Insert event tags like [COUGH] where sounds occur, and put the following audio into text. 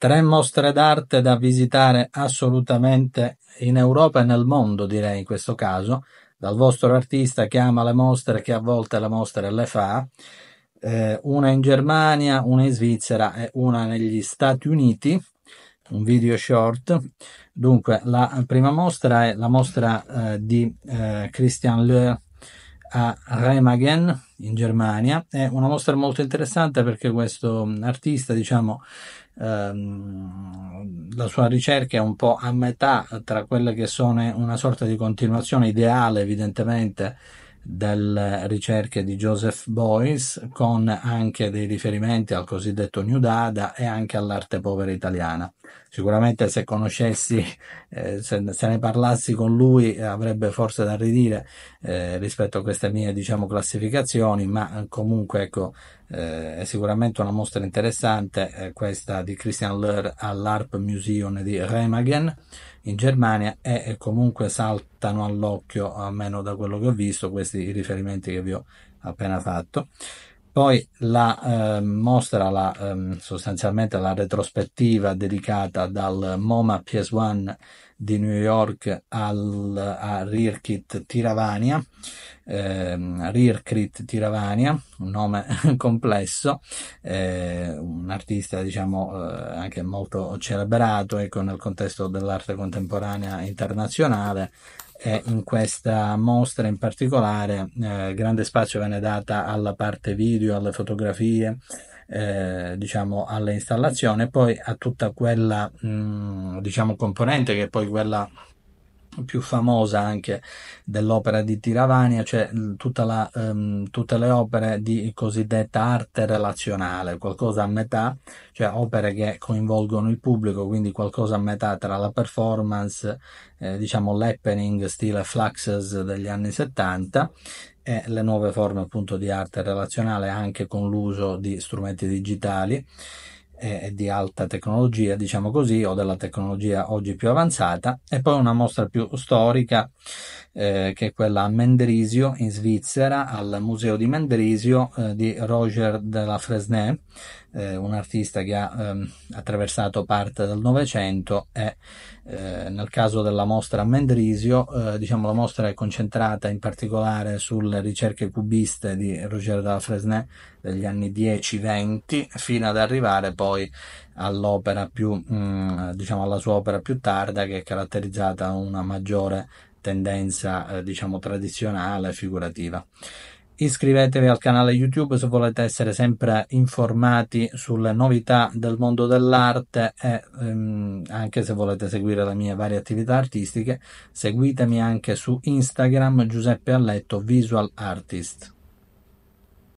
Tre mostre d'arte da visitare assolutamente in Europa e nel mondo, direi in questo caso, dal vostro artista che ama le mostre, che a volte le mostre le fa, eh, una in Germania, una in Svizzera e una negli Stati Uniti, un video short. Dunque, la prima mostra è la mostra eh, di eh, Christian Leur a Remagen in Germania. È una mostra molto interessante perché questo artista, diciamo, ehm, la sua ricerca è un po' a metà tra quelle che sono una sorta di continuazione ideale, evidentemente, delle ricerche di Joseph Beuys, con anche dei riferimenti al cosiddetto New Dada e anche all'arte povera italiana sicuramente se conoscessi, eh, se, se, ne parlassi con lui eh, avrebbe forse da ridire eh, rispetto a queste mie diciamo, classificazioni, ma eh, comunque ecco, eh, è sicuramente una mostra interessante eh, questa di Christian Lehr all'Arp Museum di Remagen in Germania e comunque saltano all'occhio, almeno da quello che ho visto, questi riferimenti che vi ho appena fatto. Poi la eh, mostra, la, ehm, sostanzialmente la retrospettiva dedicata dal MoMA PS 1 di New York al, a Rirkit Tiravania, eh, Rirkrit Tiravania, un nome [LAUGHS] complesso, eh, un artista diciamo eh, anche molto celebrato ecco, nel contesto dell'arte contemporanea internazionale, e in questa mostra in particolare eh, grande spazio viene data alla parte video, alle fotografie, eh, diciamo alle installazioni e poi a tutta quella mh, mm, diciamo componente che è poi quella più famosa anche dell'opera di Tiravania, cioè la, um, tutte le opere di cosiddetta arte relazionale, qualcosa a metà, cioè opere che coinvolgono il pubblico, quindi qualcosa a metà tra la performance, eh, diciamo l'happening stile Fluxes degli anni 70 e le nuove forme appunto di arte relazionale anche con l'uso di strumenti digitali eh, di alta tecnologia, diciamo così, o della tecnologia oggi più avanzata, e poi una mostra più storica eh, che è quella a Mendrisio in Svizzera, al Museo di Mendrisio eh, di Roger de la Fresnay, eh, un artista che ha ehm, attraversato parte del Novecento e eh, nel caso della mostra a Mendrisio, eh, diciamo la mostra è concentrata in particolare sulle ricerche cubiste di Roger de la Fresnay degli anni 10-20 fino ad arrivare poi poi all'opera più, mm, diciamo alla sua opera più tarda che è caratterizzata da una maggiore tendenza, eh, diciamo, tradizionale, figurativa. Iscrivetevi al canale YouTube se volete essere sempre informati sulle novità del mondo dell'arte e ehm, anche se volete seguire le mie varie attività artistiche, seguitemi anche su Instagram Giuseppe Alletto Visual Artist.